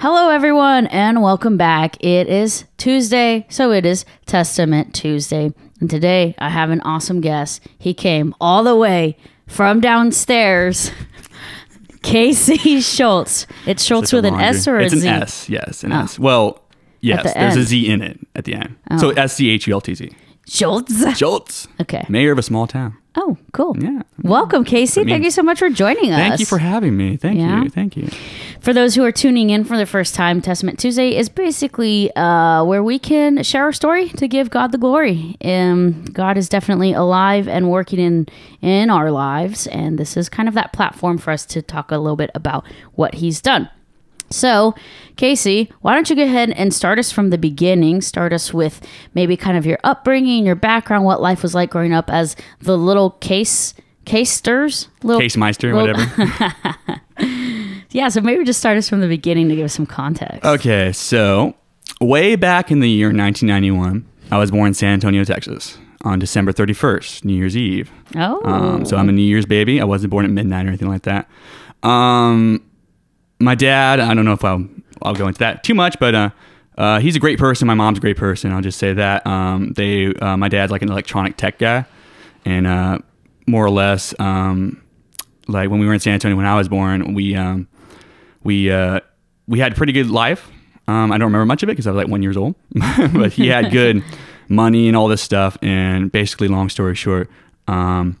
Hello, everyone, and welcome back. It is Tuesday, so it is Testament Tuesday. And today I have an awesome guest. He came all the way from downstairs. Casey Schultz. It's Schultz with an S or a it's Z? an S, yes, an oh. S. Well, yes, the there's end. a Z in it at the end. Oh. So S C H U L T Z. Schultz. Schultz. Okay. Mayor of a small town. Oh, cool. Yeah. Welcome, Casey. I mean, Thank you so much for joining us. Thank you for having me. Thank yeah. you. Thank you. For those who are tuning in for the first time, Testament Tuesday is basically uh, where we can share our story to give God the glory. Um, God is definitely alive and working in in our lives, and this is kind of that platform for us to talk a little bit about what He's done. So, Casey, why don't you go ahead and start us from the beginning? Start us with maybe kind of your upbringing, your background, what life was like growing up as the little case casters, little case meister, little, whatever. yeah, so maybe just start us from the beginning to give us some context. Okay, so way back in the year 1991, I was born in San Antonio, Texas on December 31st, New Year's Eve. Oh. Um, so I'm a New Year's baby. I wasn't born at midnight or anything like that. Um, my dad, I don't know if I'll, I'll go into that too much, but uh, uh, he's a great person. My mom's a great person. I'll just say that. Um, they, uh, my dad's like an electronic tech guy, and uh, more or less, um, like when we were in San Antonio when I was born, we um, we uh, we had a pretty good life. Um, I don't remember much of it because I was like one years old, but he had good money and all this stuff. And basically, long story short, um,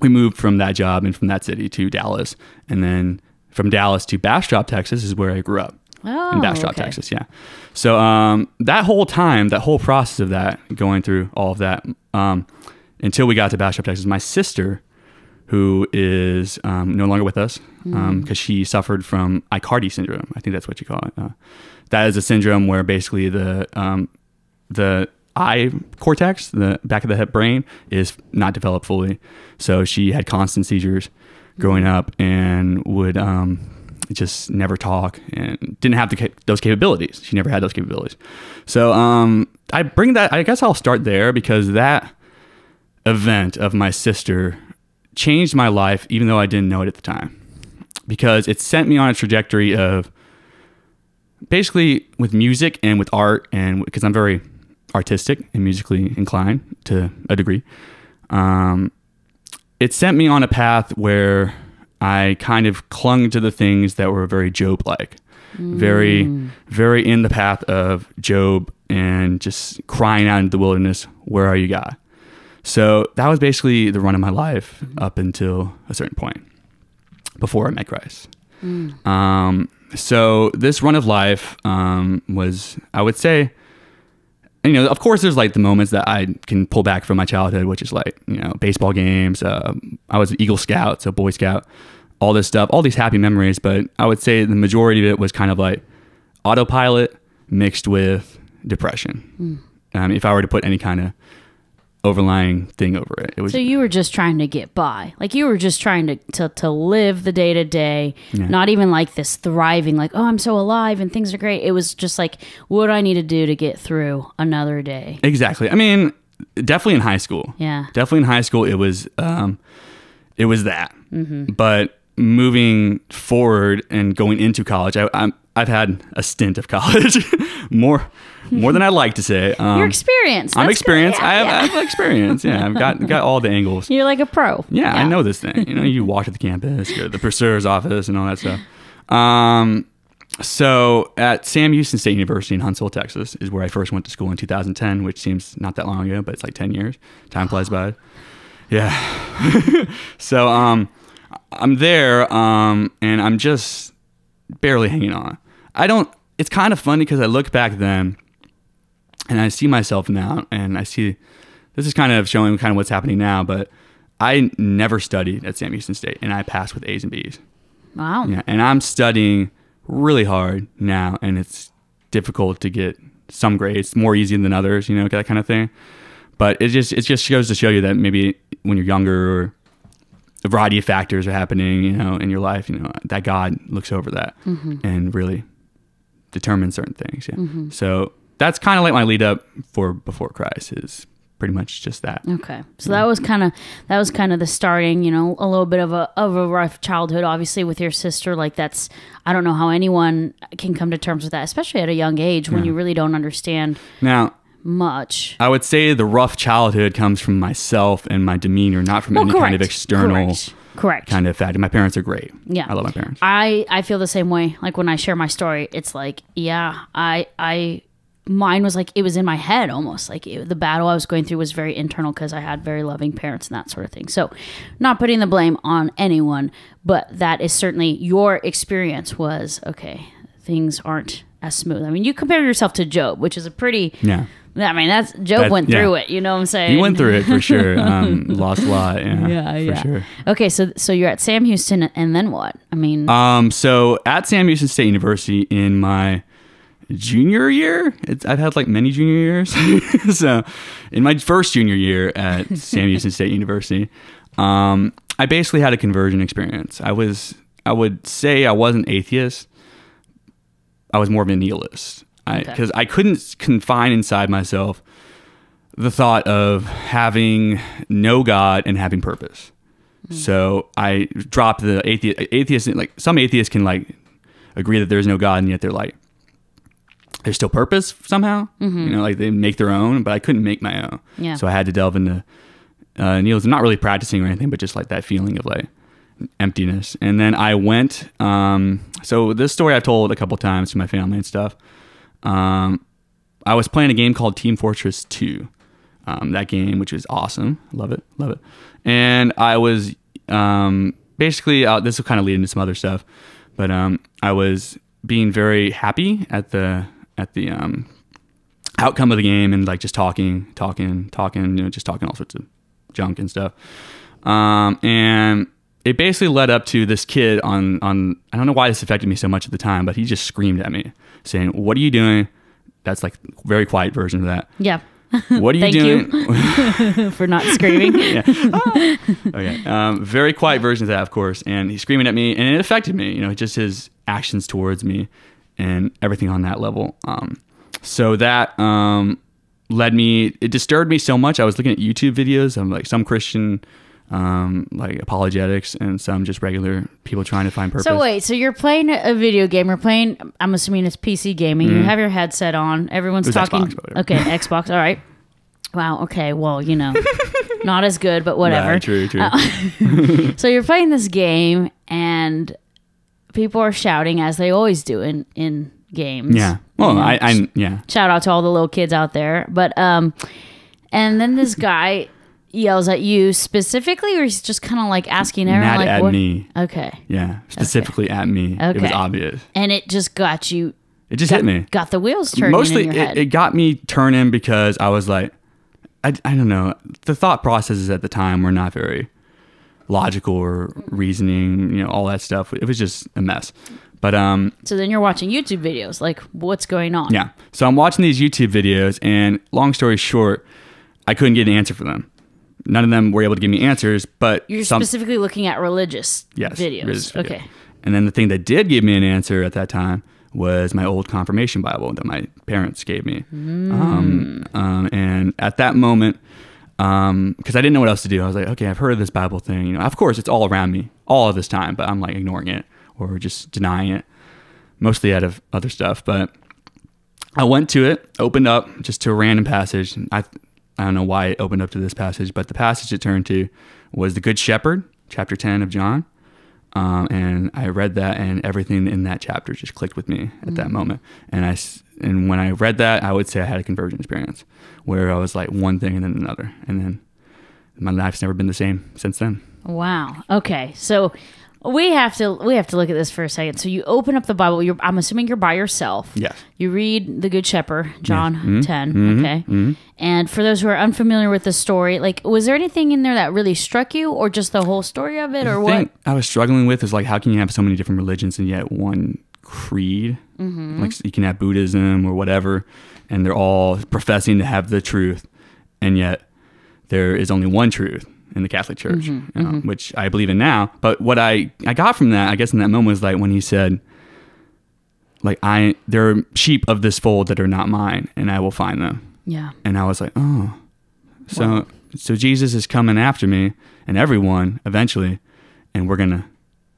we moved from that job and from that city to Dallas, and then from Dallas to Bastrop, Texas, is where I grew up. Oh, in Bastrop, okay. Texas, yeah. So um, that whole time, that whole process of that, going through all of that, um, until we got to Bastrop, Texas, my sister, who is um, no longer with us because mm. Um, she suffered from Icardi syndrome. I think that's what you call it. Uh, that is a syndrome where basically the um, the eye cortex, the back of the head brain, is not developed fully. So she had constant seizures growing up and would um, just never talk and didn't have the, those capabilities. She never had those capabilities. So um, I bring that, I guess I'll start there because that event of my sister changed my life, even though I didn't know it at the time, because it sent me on a trajectory of basically with music and with art, and because I'm very artistic and musically inclined to a degree. Um, it sent me on a path where I kind of clung to the things that were very Job like, mm. very, very in the path of Job and just crying out into the wilderness, Where are you, God? So that was basically the run of my life mm. up until a certain point before I met Christ. Mm. Um, so this run of life um, was, I would say, you know, of course, there's like the moments that I can pull back from my childhood, which is like you know, baseball games. Uh, I was an Eagle Scout, so Boy Scout, all this stuff, all these happy memories. But I would say the majority of it was kind of like autopilot mixed with depression. Mm. Um, if I were to put any kind of overlying thing over it. it was, so you were just trying to get by. Like you were just trying to to, to live the day to day, not even like this thriving like oh I'm so alive and things are great. It was just like what I need to do to get through another day. Exactly. I mean, definitely in high school. Yeah. Definitely in high school it was um it was that. Mm-hmm. But moving forward and going into college, I, I I've had a stint of college, more more than I'd like to say. Um, You're experienced. I'm experienced. Yeah, I, have, yeah. I, have, experience. Yeah, I've got got all the angles. You're like a pro. Yeah, yeah. I know this thing. You know, you walk to the campus, go to the pursuer's office, and all that stuff. Um, so at Sam Houston State University in Huntsville, Texas, is where I first went to school in 2010, which seems not that long ago, but it's like 10 years. Time flies by. Yeah. so um, I'm there, um, and I'm just barely hanging on. I don't. It's kind of funny because I look back then, and I see myself now, and I see this is kind of showing kind of what's happening now. But I never studied at Sam Houston State, and I passed with A's and B's. Wow. Yeah, and I'm studying really hard now, and it's difficult to get some grades, more easy than others, you know, that kind of thing. But it just it just goes to show you that maybe when you're younger or a variety of factors are happening, you know, in your life, you know, that God looks over that mm-hmm. and really determine certain things. Yeah. Mm-hmm. So that's kind of like my lead up for before Christ is pretty much just that. Okay. So yeah. that was kind of that was kind of the starting, you know, a little bit of a of a rough childhood obviously with your sister like that's I don't know how anyone can come to terms with that, especially at a young age when yeah. you really don't understand. Now, much. I would say the rough childhood comes from myself and my demeanor, not from well, any correct. kind of external correct correct kind of fact. my parents are great. Yeah, I love my parents. I I feel the same way. Like when I share my story, it's like yeah, I I mine was like it was in my head almost like it, the battle i was going through was very internal because i had very loving parents and that sort of thing so not putting the blame on anyone but that is certainly your experience was okay things aren't as smooth i mean you compare yourself to job which is a pretty yeah I mean, that's Job that, went yeah. through it. You know what I'm saying? He went through it for sure. Um, lost a lot. Yeah, yeah. yeah. Sure. Okay, so so you're at Sam Houston, and then what? I mean, um, so at Sam Houston State University in my junior year, it's, I've had like many junior years. so in my first junior year at Sam Houston State University, um, I basically had a conversion experience. I was, I would say, I was an atheist. I was more of a nihilist because okay. I couldn't confine inside myself the thought of having no God and having purpose. Mm. So I dropped the atheist, atheist, like some atheists can like agree that there's no God and yet they're like, there's still purpose somehow, mm -hmm. you mm-hmm. know, like they make their own, but I couldn't make my own. Yeah. So I had to delve into uh, nihilism, not really practicing or anything, but just like that feeling of like emptiness. And then I went, um, so this story I've told a couple times to my family and stuff. Um, I was playing a game called Team Fortress 2. Um, that game, which is awesome. Love it. Love it. And I was um, basically, uh, this will kind of lead into some other stuff, but um, I was being very happy at the, at the, um, outcome of the game and like just talking, talking, talking, you know, just talking all sorts of junk and stuff. Um, and it basically led up to this kid on on I don't know why this affected me so much at the time, but he just screamed at me saying, "What are you doing?" That's like very quiet version of that. Yeah. What are you doing? You for not screaming. yeah. ah. Okay. Um, very quiet version of that, of course. And he's screaming at me, and it affected me. You know, just his actions towards me, and everything on that level. Um, so that um, led me. It disturbed me so much. I was looking at YouTube videos of like some Christian um, like apologetics and some just regular people trying to find purpose. So wait, so you're playing a video game? You're playing? I'm assuming it's PC gaming. Mm. You mm-hmm. have your headset on. Everyone's talking. Xbox, okay, Xbox. All right. Wow. Okay. Well, you know, not as good, but whatever. Right, true. True. Uh, so you're playing this game, and people are shouting as they always do in in games. Yeah. Well, you know, I, I yeah. Shout out to all the little kids out there, but um, and then this guy yells at you specifically, or he's just kind of like asking everyone? like, at what? me. Okay. Yeah, specifically okay. at me. Okay. It was obvious. And it just got you. It just got, hit me. Got the wheels turning. Mostly, it, it, got me turning because I was like, I, I don't know. The thought processes at the time were not very logical or reasoning. You know, all that stuff. It was just a mess. But um So then you're watching YouTube videos, like what's going on? Yeah. So I'm watching these YouTube videos and long story short, I couldn't get an answer for them. None of them were able to give me answers, but you're some, specifically looking at religious yes, videos. Religious video. Okay. And then the thing that did give me an answer at that time was my old confirmation Bible that my parents gave me. Mm. Um, um, and at that moment, because um, I didn't know what else to do, I was like, okay, I've heard of this Bible thing. You know, of course, it's all around me all of this time, but I'm like ignoring it or just denying it, mostly out of other stuff. But I went to it, opened up just to a random passage. I I don't know why it opened up to this passage, but the passage it turned to was the Good Shepherd, chapter 10 of John. Um, and I read that, and everything in that chapter just clicked with me at mm that moment. And I and when I read that, I would say I had a conversion experience where I was like one thing and then another, and then my life's never been the same since then. Wow. Okay. So we have to we have to look at this for a second. So you open up the Bible. You're, I'm assuming you're by yourself. Yes. You read the Good Shepherd, John yeah. Mm-hmm. mm-hmm. 10 mm-hmm. Okay. Mm-hmm. And for those who are unfamiliar with the story, like, was there anything in there that really struck you, or just the whole story of it, the or what? I was struggling with is like, how can you have so many different religions and yet one creed? Mm-hmm. Like, you can have Buddhism or whatever, and they're all professing to have the truth, and yet there is only one truth in the Catholic Church, mm-hmm, you know, mm-hmm. which I believe in now. But what I, I got from that, I guess, in that moment was like when he said, like I there are sheep of this fold that are not mine, and I will find them. Yeah. And I was like, oh, so wow. so Jesus is coming after me and everyone eventually, and we're gonna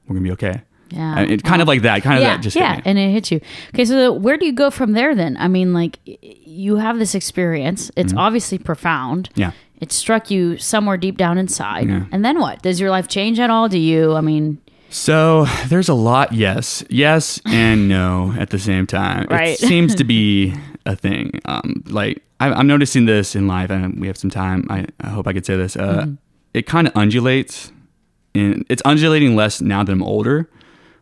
we're gonna be okay. Yeah. I mean, it, kind of like that, kind of that just Yeah, and it hits you. Okay, so where do you go from there then? I mean, like you have this experience. It's mm-hmm. obviously profound. Yeah it struck you somewhere deep down inside. Yeah. And then what? Does your life change at all? Do you, I mean, so there's a lot, yes, yes, and no at the same time. right. It seems to be a thing. Um, like I, am noticing this in life, and we have some time. I, I hope I could say this. Uh, mm-hmm. It kind of undulates, and it's undulating less now that I'm older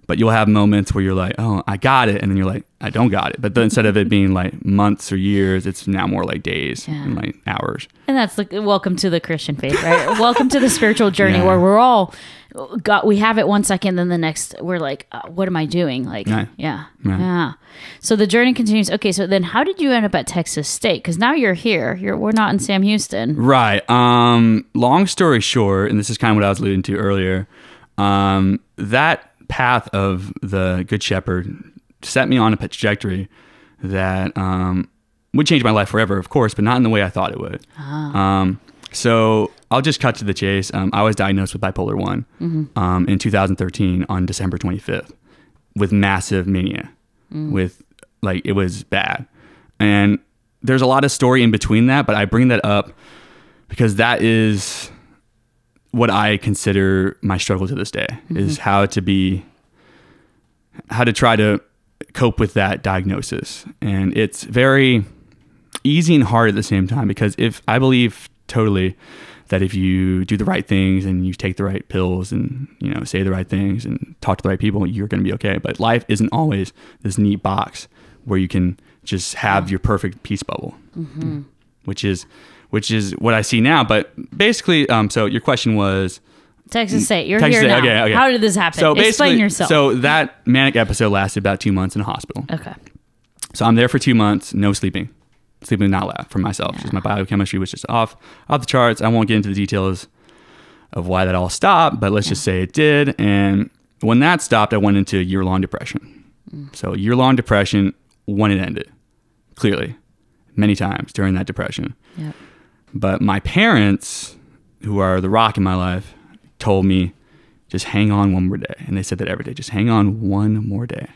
but you'll have moments where you're like, oh, I got it. And then you're like, I don't got it. But then instead of it being like months or years, it's now more like days yeah. and like hours. And that's like, welcome to the Christian faith, right? welcome to the spiritual journey yeah. where we're all got, we have it one second, then the next, we're like, uh, what am I doing? Like, yeah. yeah. Yeah. So the journey continues. Okay. So then how did you end up at Texas State? Because now you're here. You're, we're not in Sam Houston. Right. Um, long story short, and this is kind of what I was alluding to earlier. Um, that path of the Good Shepherd set me on a trajectory that um, would change my life forever, of course, but not in the way I thought it would. Ah. Um, so I'll just cut to the chase. Um, I was diagnosed with bipolar one mm-hmm. Um, in 2013 on December 25th with massive mania, mm. with like it was bad, and there's a lot of story in between that, but I bring that up because that is what I consider my struggle to this day mm-hmm. is how to be, how to try to cope with that diagnosis. And it's very easy and hard at the same time because if I believe totally that if you do the right things and you take the right pills and you know say the right things and talk to the right people you're going to be okay but life isn't always this neat box where you can just have your perfect peace bubble mm-hmm. which is which is what I see now. But basically, um, so your question was Texas State. You're Texas here State, now. Okay, okay. How did this happen? So Explain yourself. So that manic episode lasted about two months in a hospital. Okay. So I'm there for two months, no sleeping, sleeping not loud for myself. Yeah. Just my biochemistry was just off, off the charts. I won't get into the details of why that all stopped, but let's yeah. just say it did. And when that stopped, I went into a year long depression. Mm. So year long depression when it ended, clearly, many times during that depression. Yep. But my parents, who are the rock in my life, told me, just hang on one more day. And they said that every day, just hang on one more day.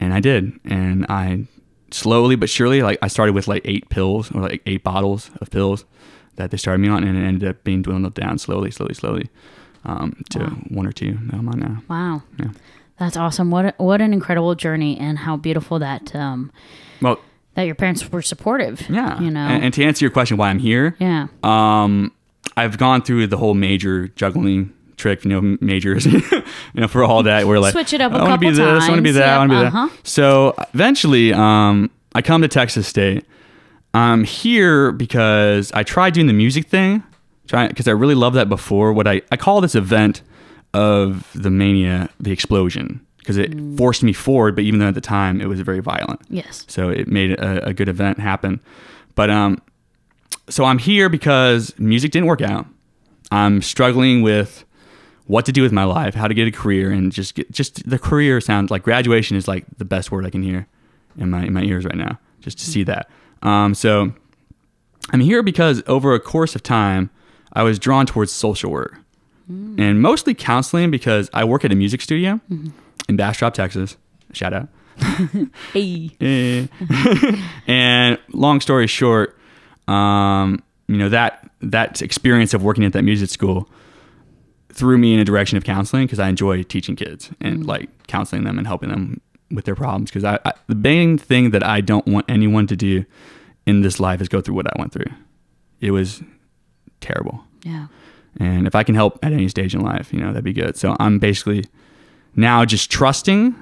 And I did. And I slowly but surely, like I started with like eight pills or like eight bottles of pills that they started me on, and it ended up being dwindled down slowly, slowly, slowly um, to wow. one or two I'm on now. Wow. Yeah. That's awesome. What what an incredible journey, and how beautiful that. Um, well, that your parents were supportive. Yeah. You know. And, and to answer your question, why I'm here. Yeah. Um, I've gone through the whole major juggling trick, you know, majors, you know, for all that. We're like, switch it up. I want to be this. Times. I want to be that. Yep. I want to be uh-huh. that. So eventually, um, I come to Texas State. I'm here because I tried doing the music thing, trying because I really loved that before. What I I call this event of the mania, the explosion because it mm. forced me forward. But even though at the time it was very violent, yes. So it made a, a good event happen. But um, so I'm here because music didn't work out. I'm struggling with what to do with my life, how to get a career, and just get just the career sound like graduation is like the best word I can hear in my in my ears right now, just to see that. Um, so I'm here because over a course of time, I was drawn towards social work mm. and mostly counseling because I work at a music studio. Mm -hmm in Bastrop, Texas. Shout out. hey. and long story short, um, you know that that experience of working at that music school threw me in a direction of counseling because I enjoy teaching kids and mm-hmm. like counseling them and helping them with their problems. Because I, I, the main thing that I don't want anyone to do in this life is go through what I went through. It was terrible. Yeah. And if I can help at any stage in life, you know, that'd be good. So I'm basically now just trusting,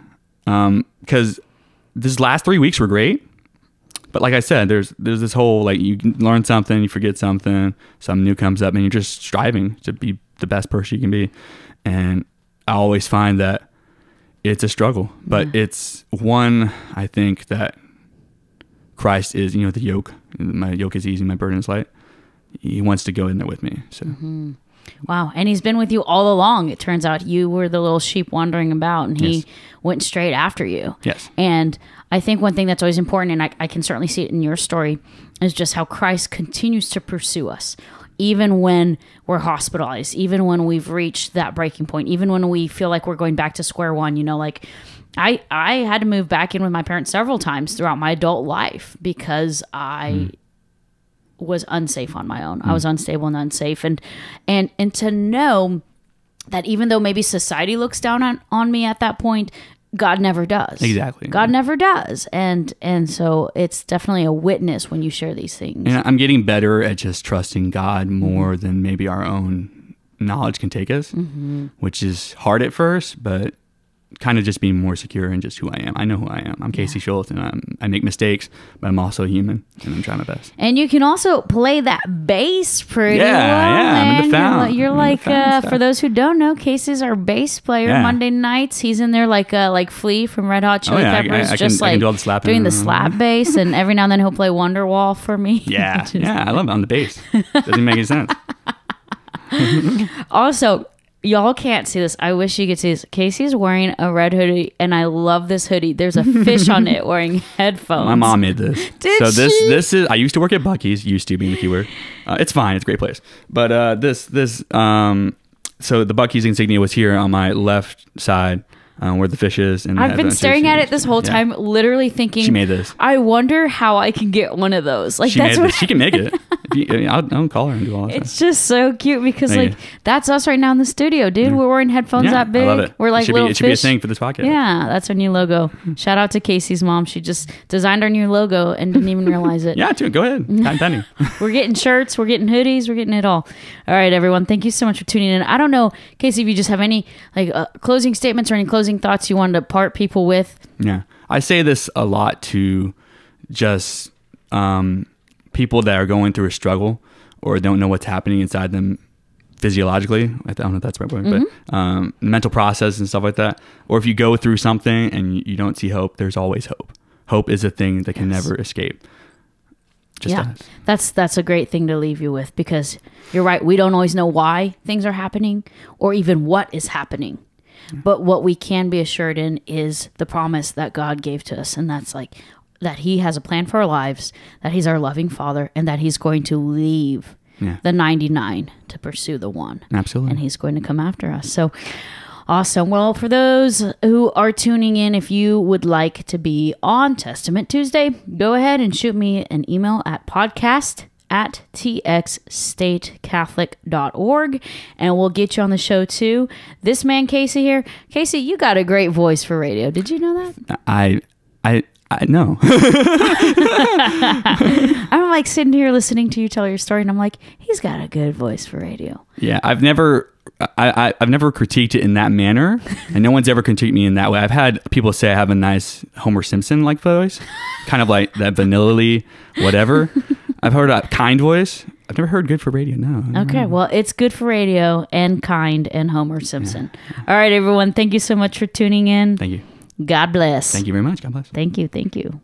because um, this last three weeks were great, but like I said, there's there's this whole like you learn something, you forget something, something new comes up, and you're just striving to be the best person you can be. And I always find that it's a struggle, but yeah. it's one I think that Christ is, you know, the yoke. My yoke is easy, my burden is light. He wants to go in there with me. So. Mm-hmm. Wow. And he's been with you all along. It turns out you were the little sheep wandering about and he yes. went straight after you. Yes. And I think one thing that's always important, and I, I can certainly see it in your story, is just how Christ continues to pursue us even when we're hospitalized, even when we've reached that breaking point, even when we feel like we're going back to square one, you know, like I I had to move back in with my parents several times throughout my adult life because I mm was unsafe on my own. Mm. I hmm. was unstable and unsafe and and and to know that even though maybe society looks down on, on me at that point, God never does. Exactly. God never does. And and so it's definitely a witness when you share these things. And I'm getting better at just trusting God mm-hmm. more than maybe our own knowledge can take us, mm-hmm. which is hard at first, but kind of just being more secure in just who I am. I know who I am. I'm Casey yeah. Schultz, and I'm, i make mistakes, but I'm also human, and I'm trying my best. And you can also play that bass pretty yeah, well. Yeah, man. found. You're, like, uh, for those who don't know, Casey's our bass player. Yeah. Monday nights, he's in there like uh, like Flea from Red Hot Chili oh, yeah, Peppers, I, I just can, like the doing the slap bass, and every now and then he'll play Wonderwall for me. Yeah, yeah, I love it on the bass. Doesn't make any sense. also, y'all can't see this. I wish you could see this. Casey's wearing a red hoodie, and I love this hoodie. There's a fish on it wearing headphones. My mom made this. Did so this this is. I used to work at Bucky's. Used to being the keyword. Uh, it's fine. It's a great place. But uh, this this um, so the Bucky's insignia was here on my left side, um, where the fish is. And I've been staring at it this whole yeah. time, literally thinking, she made this. I wonder how I can get one of those. Like she that's what she can make it. You, I mean, I'll, I'll, call her and do all that. It's just so cute because Maybe. like that's us right now in the studio, dude. Yeah. We're wearing headphones yeah, that big. I love it. We're like it little be, it should fish. be a thing for this pocket. Yeah, that's our new logo. Shout out to Casey's mom. She just designed our new logo and didn't even realize it. yeah, dude, go ahead. Penny. we're getting shirts, we're getting hoodies, we're getting it all. All right, everyone. Thank you so much for tuning in. I don't know, Casey, if you just have any like uh, closing statements or any closing closing thoughts you wanted to part people with? Yeah. I say this a lot to just um, people that are going through a struggle or don't know what's happening inside them physiologically. I don't know if that's the right mm-hmm. but um, mental process and stuff like that. Or if you go through something and you don't see hope, there's always hope. Hope is a thing that can yes. never escape. Just yeah, that's that's a great thing to leave you with because you're right. We don't always know why things are happening or even what is happening. But what we can be assured in is the promise that God gave to us. And that's like that He has a plan for our lives, that He's our loving Father, and that He's going to leave yeah. the 99 to pursue the one. Absolutely. And He's going to come after us. So, Awesome. Well, for those who are tuning in, if you would like to be on Testament Tuesday, go ahead and shoot me an email at podcast at txstatecatholic.org and we'll get you on the show too. This man Casey here, Casey, you got a great voice for radio. Did you know that? I I I know. I'm like sitting here listening to you tell your story, and I'm like, he's got a good voice for radio. Yeah, I've never I, I, have never critiqued it in that manner, and no one's ever critiqued me in that way. I've had people say I have a nice Homer Simpson like voice, kind of like that vanilla whatever. I've heard a Kind Voice. I've never heard Good for Radio. No. Okay. Know. Well, it's Good for Radio and Kind and Homer Simpson. Yeah. All right, everyone. Thank you so much for tuning in. Thank you. God bless. Thank you very much. God bless. Thank you. Thank you.